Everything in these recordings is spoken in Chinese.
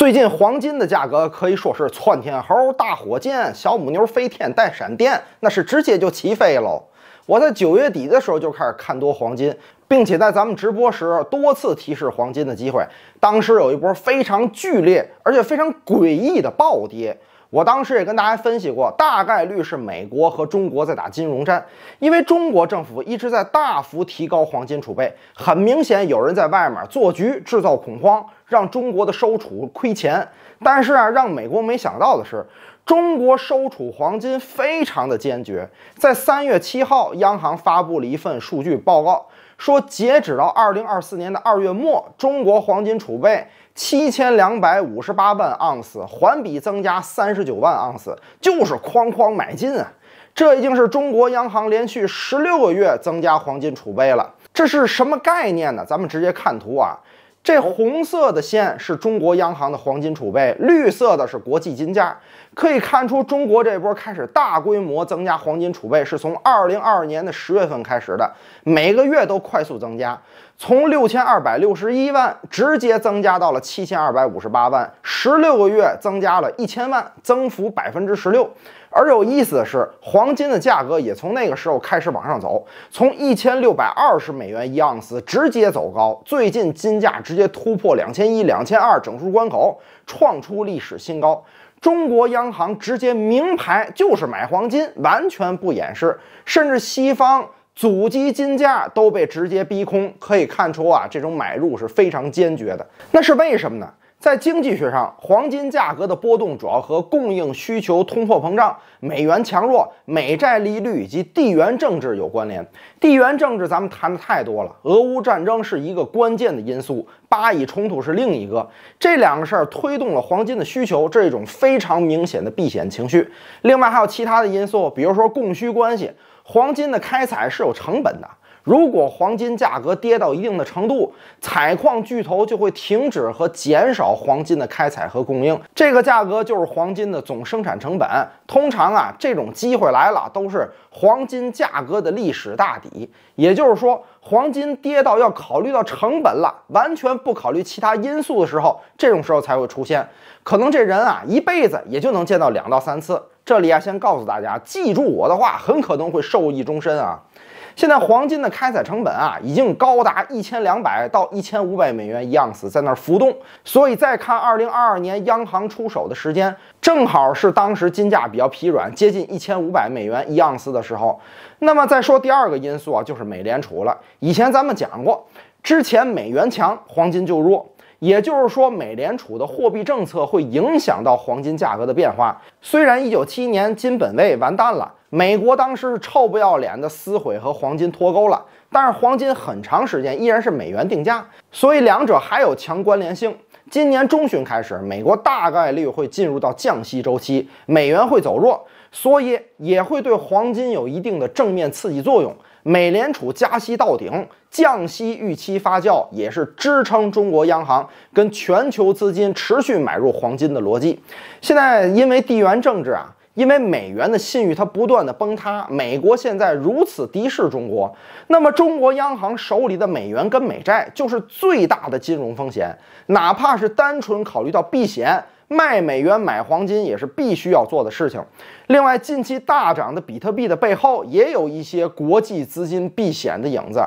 最近黄金的价格可以说是窜天猴、大火箭、小母牛飞天带闪电，那是直接就起飞喽。我在九月底的时候就开始看多黄金，并且在咱们直播时多次提示黄金的机会。当时有一波非常剧烈而且非常诡异的暴跌。我当时也跟大家分析过，大概率是美国和中国在打金融战，因为中国政府一直在大幅提高黄金储备，很明显有人在外面做局，制造恐慌，让中国的收储亏钱。但是啊，让美国没想到的是。中国收储黄金非常的坚决，在三月七号，央行发布了一份数据报告，说截止到二零二四年的二月末，中国黄金储备七千两百五十八万盎司，环比增加三十九万盎司，就是哐哐买进啊！这已经是中国央行连续十六个月增加黄金储备了，这是什么概念呢？咱们直接看图啊。这红色的线是中国央行的黄金储备，绿色的是国际金价。可以看出，中国这波开始大规模增加黄金储备，是从二零二二年的十月份开始的，每个月都快速增加，从六千二百六十一万直接增加到了七千二百五十八万，十六个月增加了一千万，增幅百分之十六。而有意思的是，黄金的价格也从那个时候开始往上走，从一千六百二十美元一盎司直接走高，最近金价直接突破两千一、两千二整数关口，创出历史新高。中国央行直接明牌就是买黄金，完全不掩饰，甚至西方阻击金价都被直接逼空，可以看出啊，这种买入是非常坚决的。那是为什么呢？在经济学上，黄金价格的波动主要和供应、需求、通货膨胀、美元强弱、美债利率以及地缘政治有关联。地缘政治咱们谈的太多了，俄乌战争是一个关键的因素，巴以冲突是另一个。这两个事儿推动了黄金的需求，这一种非常明显的避险情绪。另外还有其他的因素，比如说供需关系，黄金的开采是有成本的。如果黄金价格跌到一定的程度，采矿巨头就会停止和减少黄金的开采和供应。这个价格就是黄金的总生产成本。通常啊，这种机会来了都是黄金价格的历史大底，也就是说，黄金跌到要考虑到成本了，完全不考虑其他因素的时候，这种时候才会出现。可能这人啊，一辈子也就能见到两到三次。这里啊，先告诉大家，记住我的话，很可能会受益终身啊。现在黄金的开采成本啊，已经高达一千两百到一千五百美元一盎司，在那儿浮动。所以再看二零二二年央行出手的时间，正好是当时金价比较疲软，接近一千五百美元一盎司的时候。那么再说第二个因素啊，就是美联储了。以前咱们讲过，之前美元强，黄金就弱，也就是说美联储的货币政策会影响到黄金价格的变化。虽然一九七一年金本位完蛋了。美国当时是臭不要脸的撕毁和黄金脱钩了，但是黄金很长时间依然是美元定价，所以两者还有强关联性。今年中旬开始，美国大概率会进入到降息周期，美元会走弱，所以也会对黄金有一定的正面刺激作用。美联储加息到顶，降息预期发酵，也是支撑中国央行跟全球资金持续买入黄金的逻辑。现在因为地缘政治啊。因为美元的信誉它不断的崩塌，美国现在如此敌视中国，那么中国央行手里的美元跟美债就是最大的金融风险。哪怕是单纯考虑到避险，卖美元买黄金也是必须要做的事情。另外，近期大涨的比特币的背后，也有一些国际资金避险的影子。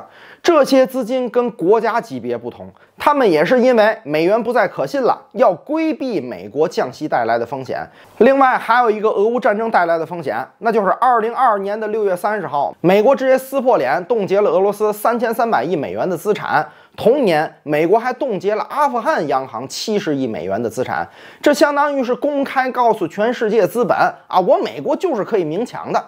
这些资金跟国家级别不同，他们也是因为美元不再可信了，要规避美国降息带来的风险。另外，还有一个俄乌战争带来的风险，那就是二零二二年的六月三十号，美国直接撕破脸，冻结了俄罗斯三千三百亿美元的资产。同年，美国还冻结了阿富汗央行七十亿美元的资产，这相当于是公开告诉全世界资本：，啊，我美国就是可以明抢的。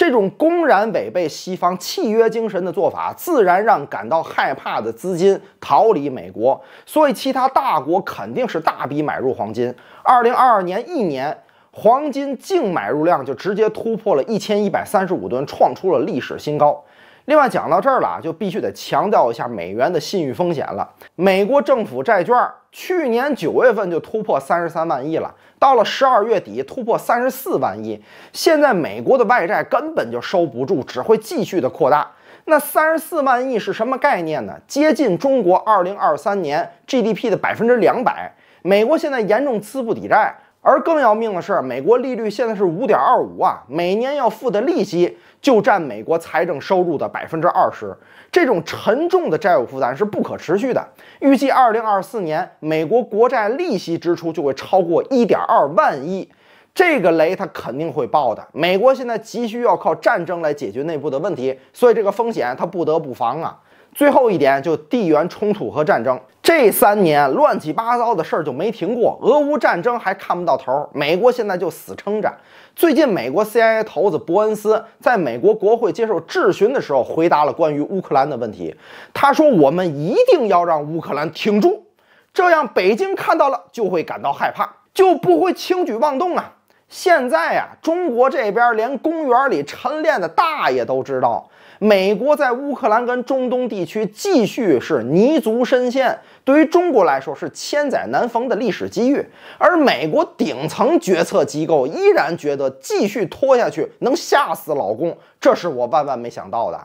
这种公然违背西方契约精神的做法，自然让感到害怕的资金逃离美国，所以其他大国肯定是大笔买入黄金。二零二二年一年，黄金净买入量就直接突破了一千一百三十五吨，创出了历史新高。另外讲到这儿了，就必须得强调一下美元的信誉风险了。美国政府债券去年九月份就突破三十三万亿了，到了十二月底突破三十四万亿。现在美国的外债根本就收不住，只会继续的扩大。那三十四万亿是什么概念呢？接近中国二零二三年 GDP 的百分之两百。美国现在严重资不抵债。而更要命的是，美国利率现在是五点二五啊，每年要付的利息就占美国财政收入的百分之二十，这种沉重的债务负担是不可持续的。预计二零二四年，美国国债利息支出就会超过一点二万亿，这个雷它肯定会爆的。美国现在急需要靠战争来解决内部的问题，所以这个风险它不得不防啊。最后一点，就地缘冲突和战争，这三年乱七八糟的事儿就没停过。俄乌战争还看不到头，美国现在就死撑着。最近，美国 CIA 头子伯恩斯在美国国会接受质询的时候，回答了关于乌克兰的问题。他说：“我们一定要让乌克兰挺住，这样北京看到了就会感到害怕，就不会轻举妄动啊。”现在啊，中国这边连公园里晨练的大爷都知道。美国在乌克兰跟中东地区继续是泥足深陷，对于中国来说是千载难逢的历史机遇，而美国顶层决策机构依然觉得继续拖下去能吓死老公，这是我万万没想到的。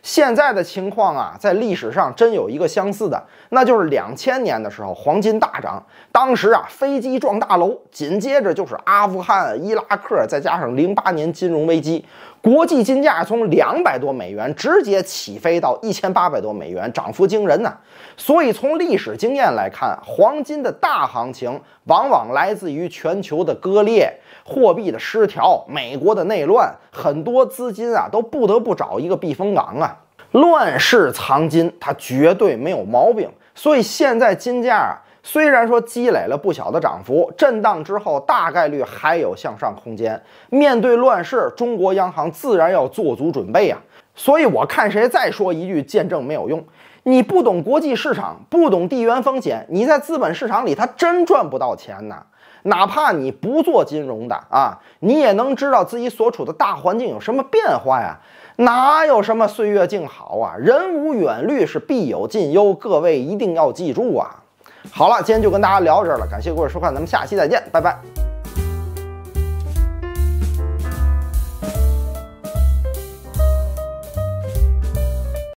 现在的情况啊，在历史上真有一个相似的，那就是两千年的时候黄金大涨，当时啊飞机撞大楼，紧接着就是阿富汗、伊拉克，再加上零八年金融危机。国际金价从两百多美元直接起飞到一千八百多美元，涨幅惊人呐！所以从历史经验来看，黄金的大行情往往来自于全球的割裂、货币的失调、美国的内乱，很多资金啊都不得不找一个避风港啊。乱世藏金，它绝对没有毛病。所以现在金价。虽然说积累了不小的涨幅，震荡之后大概率还有向上空间。面对乱世，中国央行自然要做足准备啊。所以我看谁再说一句“见证没有用”，你不懂国际市场，不懂地缘风险，你在资本市场里他真赚不到钱呐。哪怕你不做金融的啊，你也能知道自己所处的大环境有什么变化呀。哪有什么岁月静好啊？人无远虑，是必有近忧。各位一定要记住啊！好了，今天就跟大家聊到这儿了，感谢各位收看，咱们下期再见，拜拜。